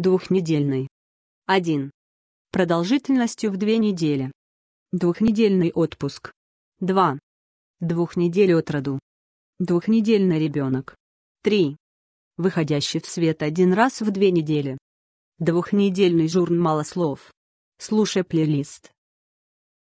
Двухнедельный. 1. Продолжительностью в две недели. Двухнедельный отпуск. 2. Двух недель от роду. Двухнедельный ребенок. 3. Выходящий в свет один раз в две недели. Двухнедельный журн мало слов. Слушай плейлист.